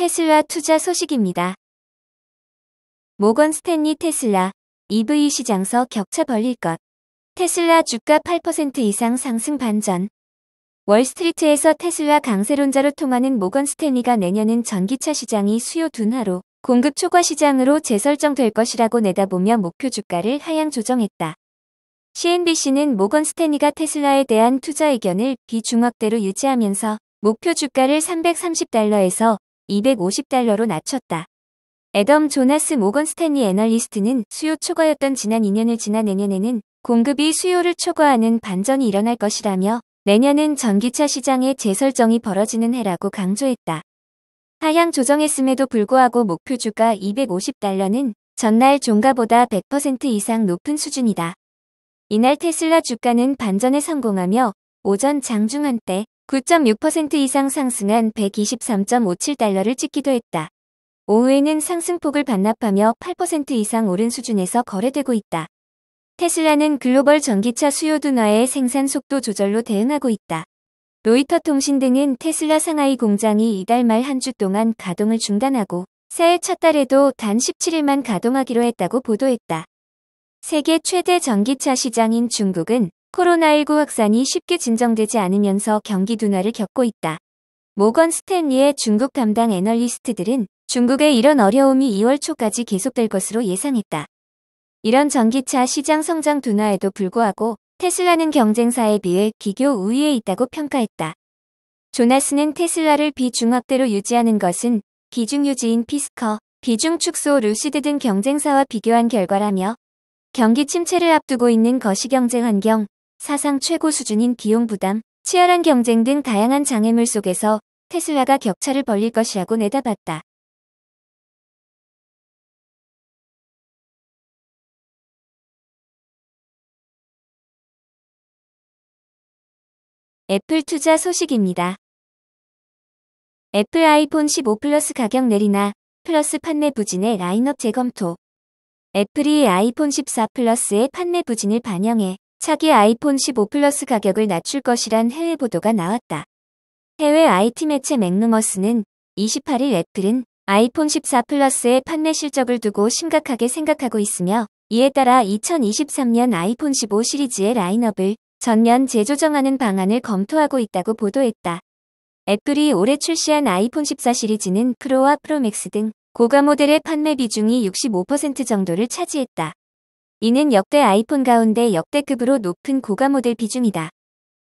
테슬라 투자 소식입니다. 모건 스탠리 테슬라 EV 시장서 격차 벌릴 것. 테슬라 주가 8% 이상 상승 반전. 월스트리트에서 테슬라 강세론자로 통하는 모건 스탠리가 내년은 전기차 시장이 수요 둔화로 공급 초과 시장으로 재설정될 것이라고 내다보며 목표 주가를 하향 조정했다. CNBC는 모건 스탠리가 테슬라에 대한 투자 의견을 비중학대로 유지하면서 목표 주가를 330달러에서 250달러로 낮췄다. 애덤 조나스 모건 스탠리 애널리스트는 수요 초과였던 지난 2년을 지난 내년에는 공급이 수요를 초과하는 반전이 일어날 것이라며 내년은 전기차 시장의 재설정이 벌어지는 해라고 강조했다. 하향 조정했음에도 불구하고 목표 주가 250달러는 전날 종가보다 100% 이상 높은 수준이다. 이날 테슬라 주가는 반전에 성공하며 오전 장중 한때 9.6% 이상 상승한 123.57달러를 찍기도 했다. 오후에는 상승폭을 반납하며 8% 이상 오른 수준에서 거래되고 있다. 테슬라는 글로벌 전기차 수요 둔화에 생산 속도 조절로 대응하고 있다. 로이터 통신 등은 테슬라 상하이 공장이 이달 말 한 주 동안 가동을 중단하고 새해 첫 달에도 단 17일만 가동하기로 했다고 보도했다. 세계 최대 전기차 시장인 중국은 코로나19 확산이 쉽게 진정되지 않으면서 경기 둔화를 겪고 있다. 모건 스탠리의 중국 담당 애널리스트들은 중국의 이런 어려움이 2월 초까지 계속될 것으로 예상했다. 이런 전기차 시장 성장 둔화에도 불구하고 테슬라는 경쟁사에 비해 비교 우위에 있다고 평가했다. 조나스는 테슬라를 비중학대로 유지하는 것은 비중 유지인 피스커, 비중 축소 루시드 등 경쟁사와 비교한 결과라며 경기 침체를 앞두고 있는 거시경제 환경, 사상 최고 수준인 비용 부담, 치열한 경쟁 등 다양한 장애물 속에서 테슬라가 격차를 벌릴 것이라고 내다봤다. 애플 투자 소식입니다. 애플 아이폰 15 플러스 가격 내리나 플러스 판매 부진의 라인업 재검토 애플이 아이폰 14 플러스의 판매 부진을 반영해 차기 아이폰 15 플러스 가격을 낮출 것이란 해외 보도가 나왔다. 해외 IT 매체 맥루머스는 28일 애플은 아이폰 14 플러스의 판매 실적을 두고 심각하게 생각하고 있으며 이에 따라 2023년 아이폰 15 시리즈의 라인업을 전면 재조정하는 방안을 검토하고 있다고 보도했다. 애플이 올해 출시한 아이폰 14 시리즈는 프로와 프로맥스 등 고가 모델의 판매 비중이 65% 정도를 차지했다. 이는 역대 아이폰 가운데 역대급으로 높은 고가 모델 비중이다.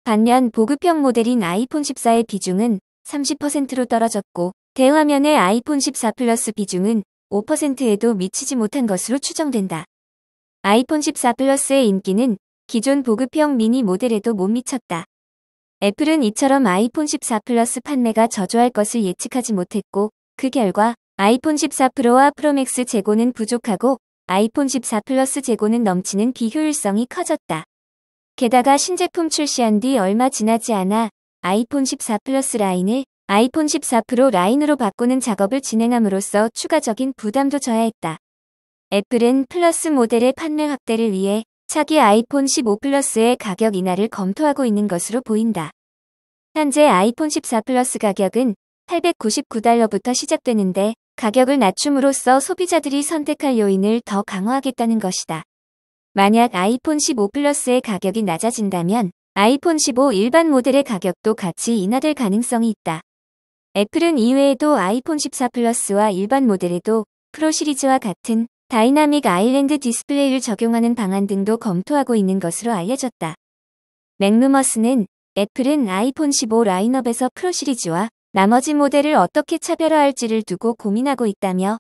반면 보급형 모델인 아이폰 14의 비중은 30%로 떨어졌고 대화면의 아이폰 14 플러스 비중은 5%에도 미치지 못한 것으로 추정된다. 아이폰 14 플러스의 인기는 기존 보급형 미니 모델에도 못 미쳤다. 애플은 이처럼 아이폰 14 플러스 판매가 저조할 것을 예측하지 못했고 그 결과 아이폰 14 프로와 프로맥스 재고는 부족하고 아이폰 14 플러스 재고는 넘치는 비효율성이 커졌다. 게다가 신제품 출시한 뒤 얼마 지나지 않아 아이폰 14 플러스 라인을 아이폰 14 프로 라인으로 바꾸는 작업을 진행함으로써 추가적인 부담도 져야 했다. 애플은 플러스 모델의 판매 확대를 위해 차기 아이폰 15 플러스의 가격 인하를 검토하고 있는 것으로 보인다. 현재 아이폰 14 플러스 가격은 899달러부터 시작되는데 가격을 낮춤으로써 소비자들이 선택할 요인을 더 강화하겠다는 것이다. 만약 아이폰 15 플러스의 가격이 낮아진다면 아이폰 15 일반 모델의 가격도 같이 인하될 가능성이 있다. 애플은 이외에도 아이폰 14 플러스와 일반 모델에도 프로 시리즈와 같은 다이나믹 아일랜드 디스플레이를 적용하는 방안 등도 검토하고 있는 것으로 알려졌다. 맥루머스는 애플은 아이폰 15 라인업에서 프로 시리즈와 나머지 모델을 어떻게 차별화할지를 두고 고민하고 있다며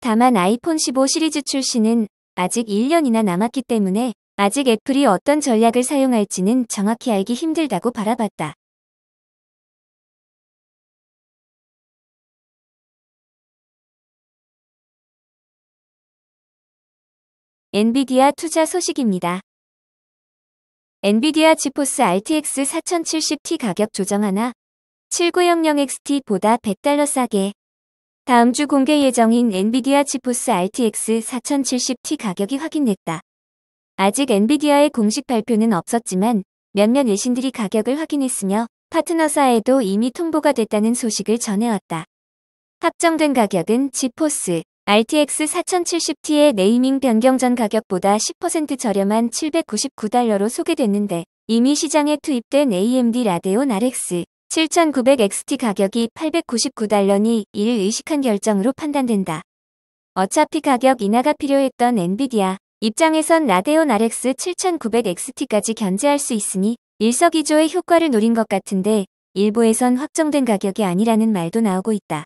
다만 아이폰 15 시리즈 출시는 아직 1년이나 남았기 때문에 아직 애플이 어떤 전략을 사용할지는 정확히 알기 힘들다고 바라봤다. 엔비디아 투자 소식입니다. 엔비디아 지포스 RTX 4070T 가격 조정하나 7900XT보다 100달러 싸게 다음 주 공개 예정인 엔비디아 지포스 RTX 4070T 가격이 확인됐다. 아직 엔비디아의 공식 발표는 없었지만 몇몇 외신들이 가격을 확인했으며 파트너사에도 이미 통보가 됐다는 소식을 전해왔다. 확정된 가격은 지포스 RTX 4070T의 네이밍 변경 전 가격보다 10% 저렴한 799달러로 소개됐는데 이미 시장에 투입된 AMD 라데온 RX 7900XT 가격이 899달러니 이를 의식한 결정으로 판단된다. 어차피 가격 인하가 필요했던 엔비디아 입장에선 라데온 RX 7900XT까지 견제할 수 있으니 일석이조의 효과를 노린 것 같은데 일부에선 확정된 가격이 아니라는 말도 나오고 있다.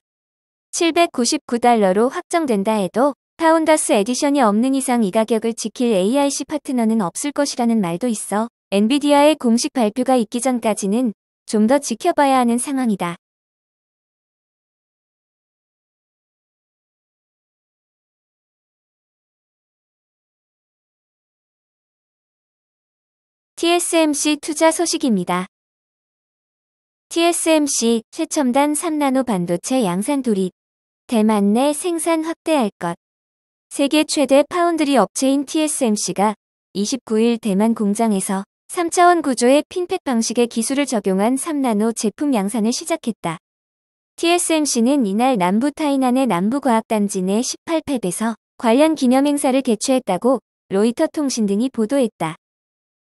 799달러로 확정된다 해도 파운더스 에디션이 없는 이상 이 가격을 지킬 AIC 파트너는 없을 것이라는 말도 있어 엔비디아의 공식 발표가 있기 전까지는 좀더 지켜봐야 하는 상황이다. TSMC 투자 소식입니다. TSMC 최첨단 3나노 반도체 양산 돌입, 대만 내 생산 확대할 것. 세계 최대 파운드리 업체인 TSMC가 29일 대만 공장에서 3차원 구조의 핀팩 방식의 기술을 적용한 3나노 제품 양산을 시작했다. TSMC는 이날 남부 타이난의 남부과학단지 내 18팹에서 관련 기념행사를 개최했다고 로이터 통신 등이 보도했다.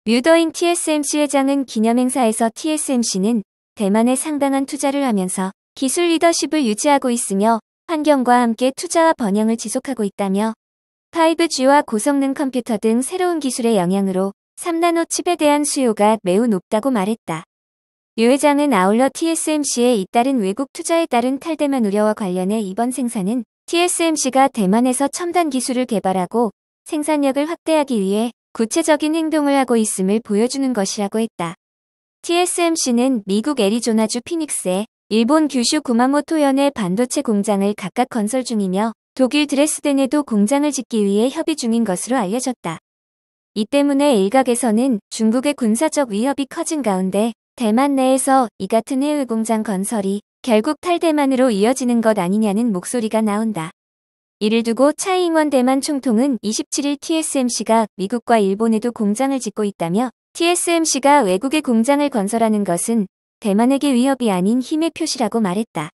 뮤더인 TSMC 회장은 기념행사에서 TSMC는 대만에 상당한 투자를 하면서 기술 리더십을 유지하고 있으며 환경과 함께 투자와 번영을 지속하고 있다며 5G와 고성능 컴퓨터 등 새로운 기술의 영향으로 3나노 칩에 대한 수요가 매우 높다고 말했다. 유 회장은 아울러 TSMC의 잇따른 외국 투자에 따른 탈대만 우려와 관련해 이번 생산은 TSMC가 대만에서 첨단 기술을 개발하고 생산력을 확대하기 위해 구체적인 행동을 하고 있음을 보여주는 것이라고 했다. TSMC는 미국 애리조나주 피닉스에 일본 규슈 구마모토현의 반도체 공장을 각각 건설 중이며 독일 드레스덴에도 공장을 짓기 위해 협의 중인 것으로 알려졌다. 이 때문에 일각에서는 중국의 군사적 위협이 커진 가운데 대만 내에서 이 같은 해외 공장 건설이 결국 탈대만으로 이어지는 것 아니냐는 목소리가 나온다. 이를 두고 차이잉원 대만 총통은 27일 TSMC가 미국과 일본에도 공장을 짓고 있다며 TSMC가 외국의 공장을 건설하는 것은 대만에게 위협이 아닌 힘의 표시라고 말했다.